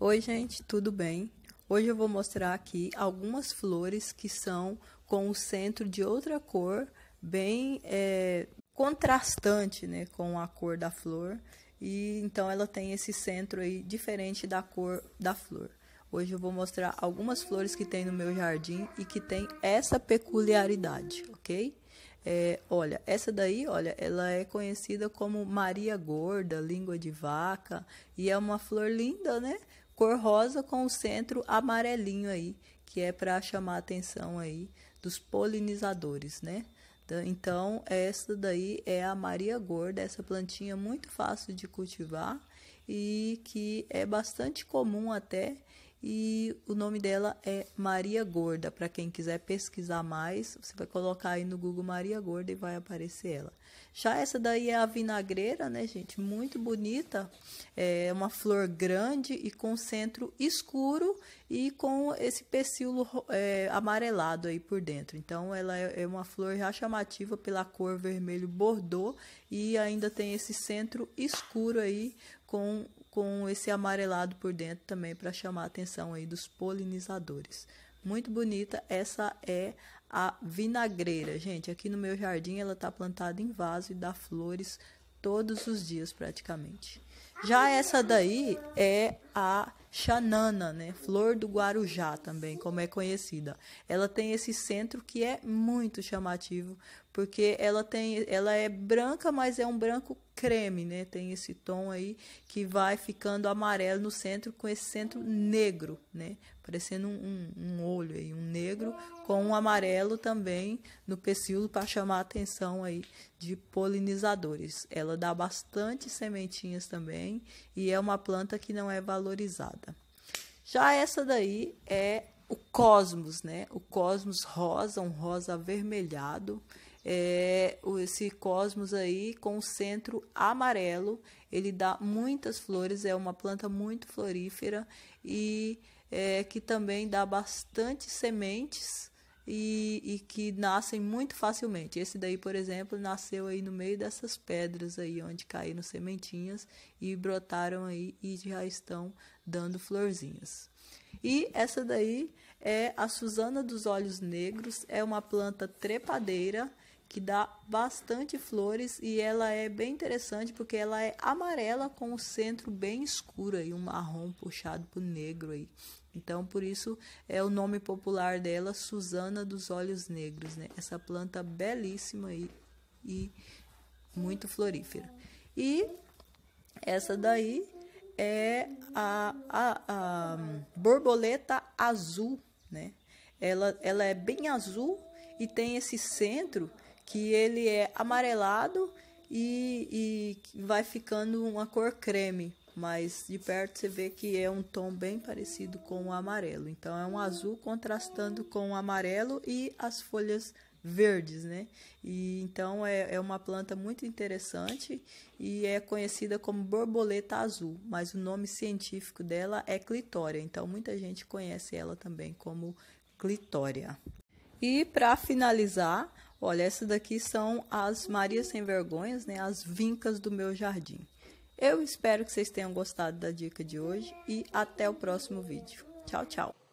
Oi, gente, tudo bem? Hoje eu vou mostrar aqui algumas flores que são com o centro de outra cor, bem é, contrastante né, com a cor da flor. E então ela tem esse centro aí diferente da cor da flor. Hoje eu vou mostrar algumas flores que tem no meu jardim e que tem essa peculiaridade, ok? É, olha, essa daí, olha, ela é conhecida como Maria Gorda, língua de vaca, e é uma flor linda, né? cor rosa com o centro amarelinho aí, que é para chamar a atenção aí dos polinizadores, né? Então, essa daí é a Maria Gorda, essa plantinha muito fácil de cultivar e que é bastante comum até e o nome dela é Maria Gorda. Para quem quiser pesquisar mais, você vai colocar aí no Google Maria Gorda e vai aparecer ela. Já essa daí é a vinagreira, né, gente? Muito bonita. É uma flor grande e com centro escuro e com esse pecíolo é, amarelado aí por dentro. Então, ela é, é uma flor já chamativa pela cor vermelho bordô e ainda tem esse centro escuro aí com, com esse amarelado por dentro também para chamar a atenção aí dos polinizadores. Muito bonita, essa é a vinagreira, gente. Aqui no meu jardim ela está plantada em vaso e dá flores todos os dias praticamente. Já essa daí é a Xanana, né? Flor do Guarujá também, como é conhecida. Ela tem esse centro que é muito chamativo, porque ela tem, ela é branca, mas é um branco creme, né? Tem esse tom aí que vai ficando amarelo no centro com esse centro negro, né? Parecendo um, um, um com um amarelo também no pecíolo para chamar a atenção aí de polinizadores. Ela dá bastante sementinhas também e é uma planta que não é valorizada. Já essa daí é o cosmos, né? O cosmos rosa, um rosa avermelhado. É, esse cosmos aí com o centro amarelo, ele dá muitas flores, é uma planta muito florífera e é, que também dá bastante sementes e, e que nascem muito facilmente. Esse daí, por exemplo, nasceu aí no meio dessas pedras aí, onde caíram sementinhas e brotaram aí e já estão dando florzinhas. E essa daí é a Susana dos Olhos Negros, é uma planta trepadeira que dá bastante flores e ela é bem interessante porque ela é amarela com o centro bem escuro e um marrom puxado o negro aí. Então, por isso é o nome popular dela, Susana dos Olhos Negros, né? Essa planta belíssima aí e muito florífera. E essa daí é a, a, a borboleta azul, né? Ela, ela é bem azul e tem esse centro que ele é amarelado e, e vai ficando uma cor creme, mas de perto você vê que é um tom bem parecido com o amarelo. Então é um azul contrastando com o amarelo e as folhas verdes, né? E então é, é uma planta muito interessante e é conhecida como borboleta azul, mas o nome científico dela é clitória. Então muita gente conhece ela também como clitória. E para finalizar, Olha, essas daqui são as Marias Sem Vergonhas, né? As vincas do meu jardim. Eu espero que vocês tenham gostado da dica de hoje e até o próximo vídeo. Tchau, tchau!